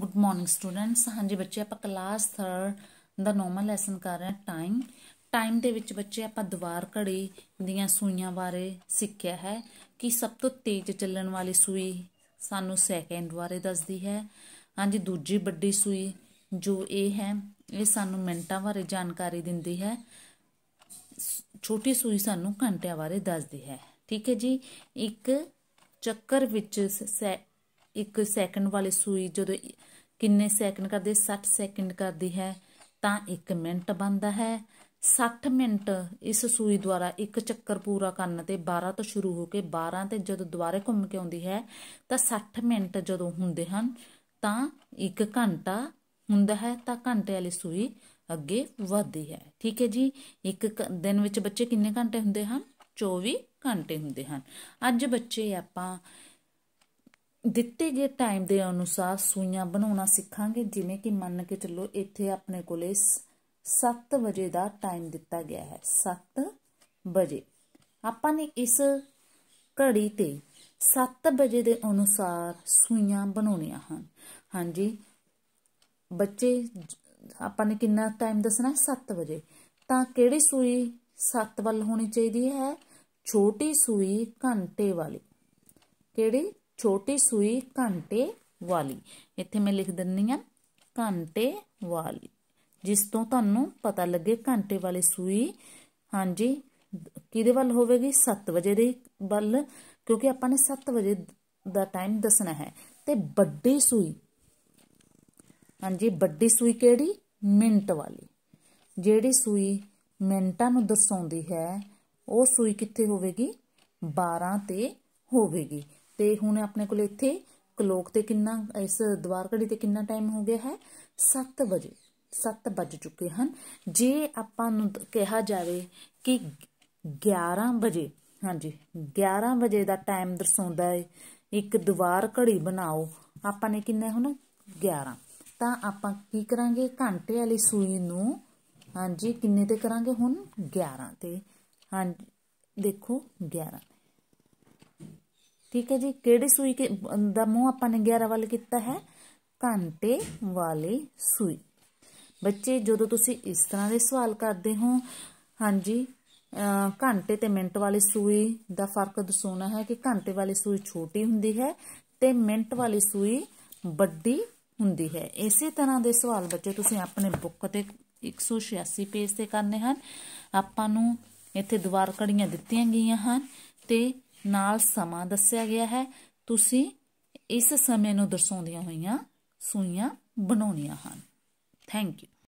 good morning students ਹਾਂਜੀ ਬੱਚੇ ਆਪਾਂ ਕਲਾਸ 3 ਦਾ ਨੋਰਮਲ ਲੈਸਨ ਕਰ ਰਹੇ ਹਾਂ ਟਾਈਮ ਟਾਈਮ ਦੇ ਵਿੱਚ ਬੱਚੇ ਆਪਾਂ ਦੀਵਾਰ ਘੜੀ ਦੀਆਂ ਸੂਈਆਂ ਬਾਰੇ ਸਿੱਖਿਆ ਹੈ ਕਿ ਸਭ ਤੋਂ ਤੇਜ਼ ਚੱਲਣ ਵਾਲੀ ਸੂਈ ਸਾਨੂੰ ਸੈਕਿੰਡ ਬਾਰੇ ਦੱਸਦੀ ਹੈ ਹਾਂਜੀ ਦੂਜੀ ਵੱਡੀ ਸੂਈ ਜੋ ਇਹ ਹੈ ਇਹ ਸਾਨੂੰ ਮਿੰਟਾਂ ਬਾਰੇ ਜਾਣਕਾਰੀ ਦਿੰਦੀ ਹੈ ਛੋਟੀ ਸੂਈ ਸਾਨੂੰ ਘੰਟਿਆਂ ਬਾਰੇ ਦੱਸਦੀ ਹੈ ਠੀਕ ਹੈ ਜੀ ਇੱਕ ਚੱਕਰ ਵਿੱਚ ਇੱਕ ਸੈਕਿੰਡ ਵਾਲੀ ਸੂਈ ਜਦੋਂ ਕਿੰਨੇ ਸੈਕਿੰਡ ਕਰਦੇ 60 ਸੈਕਿੰਡ ਕਰਦੀ ਹੈ ਤਾਂ 1 ਮਿੰਟ ਬੰਦਾ ਹੈ 60 ਮਿੰਟ ਇਸ ਸੂਈ ਦੁਆਰਾ ਇੱਕ ਚੱਕਰ ਪੂਰਾ ਕਰਨ ਤੇ 12 ਤੋਂ ਸ਼ੁਰੂ ਹੋ ਕੇ 12 ਤੇ ਜਦੋਂ ਦੁਬਾਰੇ ਘੁੰਮ ਕੇ ਆਉਂਦੀ ਹੈ ਤਾਂ 60 ਮਿੰਟ ਜਦੋਂ ਹੁੰਦੇ ਹਨ ਤਾਂ 1 ਘੰਟਾ ਹੁੰਦਾ ਹੈ ਤਾਂ ਘੰਟੇ ਵਾਲੀ ਸੂਈ ਅੱਗੇ ਵਧਦੀ ਹੈ ਠੀਕ ਹੈ ਜੀ ਇੱਕ ਦਿਨ ਵਿੱਚ ਬੱਚੇ ਕਿੰਨੇ ਘੰਟੇ ਹੁੰਦੇ ਹਨ 24 ਘੰਟੇ ਹੁੰਦੇ ਹਨ ਅੱਜ ਬੱਚੇ ਆਪਾਂ ਦਿੱਤੇ ਗਏ ਟਾਈਮ ਦੇ ਅਨੁਸਾਰ ਸੂਈਆਂ ਬਣਾਉਣਾ ਸਿੱਖਾਂਗੇ ਜਿਵੇਂ ਕਿ ਮੰਨ ਕੇ ਚੱਲੋ ਇੱਥੇ ਆਪਣੇ ਕੋਲੇ 7 ਵਜੇ ਦਾ ਟਾਈਮ ਦਿੱਤਾ ਗਿਆ ਹੈ 7 ਵਜੇ ਆਪਾਂ ਨੇ ਇਸ ਘੜੀ ਤੇ 7 ਵਜੇ ਦੇ ਅਨੁਸਾਰ ਸੂਈਆਂ ਬਣਾਉਣੀਆਂ ਹਨ ਹਾਂਜੀ ਬੱਚੇ ਆਪਾਂ ਨੇ ਕਿੰਨਾ ਟਾਈਮ ਦੱਸਣਾ 7 ਵਜੇ ਤਾਂ ਕਿਹੜੀ ਸੂਈ 7 ਵੱਲ ਹੋਣੀ ਚਾਹੀਦੀ ਹੈ ਛੋਟੀ ਸੂਈ ਘੰਟੇ ਵਾਲੀ ਕਿਹੜੀ ਛੋਟੀ ਸੂਈ ਘੰਟੇ ਵਾਲੀ ਇੱਥੇ ਮੈਂ ਲਿਖ ਦਿੰਨੀ ਆ ਘੰਟੇ ਵਾਲੀ ਜਿਸ ਤੋਂ ਤੁਹਾਨੂੰ ਪਤਾ ਲੱਗੇ ਘੰਟੇ ਵਾਲੀ ਸੂਈ ਹਾਂਜੀ ਕਿਹਦੇ ਵੱਲ ਹੋਵੇਗੀ 7 ਵਜੇ ਦੇ ਵੱਲ ਕਿਉਂਕਿ ਆਪਾਂ ਨੇ 7 ਵਜੇ ਦਾ ਟਾਈਮ ਦੱਸਣਾ ਹੈ ਤੇ ਵੱਡੀ ਸੂਈ ਹਾਂਜੀ ਵੱਡੀ ਸੂਈ ਕਿਹੜੀ ਮਿੰਟ ਵਾਲੀ ਜਿਹੜੀ ਸੂਈ ਮਿੰਟਾਂ ਨੂੰ ਦਰਸਾਉਂਦੀ ਹੈ ਉਹ ਸੂਈ ਕਿੱਥੇ ਹੋਵੇਗੀ 12 ਤੇ ਹੋਵੇਗੀ ਤੇ ਹੁਣ ਆਪਣੇ ਕੋਲ ਇੱਥੇ ਕਲੋਕ ਤੇ ਕਿੰਨਾ ਇਸ ਦਵਾਰ ਘੜੀ ਤੇ ਕਿੰਨਾ ਟਾਈਮ ਹੋ ਗਿਆ ਹੈ 7 ਵਜੇ 7 ਵਜ ਚੁੱਕੇ ਹਨ ਜੇ ਆਪਾਂ ਨੂੰ ਕਿਹਾ ਜਾਵੇ ਕਿ 11 ਵਜੇ ਹਾਂਜੀ 11 ਵਜੇ ਦਾ ਟਾਈਮ ਦਰਸਾਉਂਦਾ ਹੈ ਇੱਕ ਦਵਾਰ ਘੜੀ ਬਣਾਓ ਆਪਾਂ ਨੇ ਕਿੰਨਾ ਹੁਣ 11 ਤਾਂ ਆਪਾਂ ਕੀ ਕਰਾਂਗੇ ਘੰਟੇ ਵਾਲੀ ਸੂਈ ਨੂੰ ਹਾਂਜੀ ਕਿੰਨੇ ਤੇ ਕਰਾਂਗੇ ਹੁਣ 11 ਤੇ ਹਾਂਜੀ ਦੇਖੋ 11 ਠੀਕ ਹੈ ਜੀ ਕਿਹੜੀ ਸੂਈ ਦਾ ਮੂੰਹ ਆਪਾਂ ਨੇ 11 ਵੱਲ ਕੀਤਾ ਹੈ ਘੰਟੇ ਵਾਲੀ ਸੂਈ ਬੱਚੇ ਜਦੋਂ ਤੁਸੀਂ ਇਸ ਤਰ੍ਹਾਂ ਦੇ ਸਵਾਲ ਕਰਦੇ ਹੋ ਹਾਂਜੀ ਘੰਟੇ ਤੇ ਮਿੰਟ ਵਾਲੀ ਸੂਈ ਦਾ ਫਰਕ ਦੱਸੋਣਾ ਹੈ ਕਿ ਘੰਟੇ ਵਾਲੀ ਸੂਈ ਛੋਟੀ ਹੁੰਦੀ ਹੈ ਤੇ ਮਿੰਟ ਵਾਲੀ ਸੂਈ ਵੱਡੀ ਹੁੰਦੀ ਹੈ ਇਸੇ ਤਰ੍ਹਾਂ ਦੇ ਸਵਾਲ ਬੱਚੇ ਤੁਸੀਂ ਆਪਣੇ ਬੁੱਕ ਤੇ 186 ਪੇਜ ਤੇ ਕਰਨੇ ਹਨ ਆਪਾਂ ਨੂੰ ਇੱਥੇ ਦੁਆਰ ਕੜੀਆਂ ਦਿੱਤੀਆਂ ਗਈਆਂ ਹਨ ਤੇ ਨਾਲ ਸਮਾਂ ਦੱਸਿਆ ਗਿਆ ਹੈ ਤੁਸੀਂ ਇਸ ਸਮੇਂ ਨੂੰ ਦਰਸਾਉਂਦੀਆਂ ਹੋਈਆਂ ਸੂਈਆਂ ਬਣਾਉਣੀਆਂ ਹਨ ਥੈਂਕ ਯੂ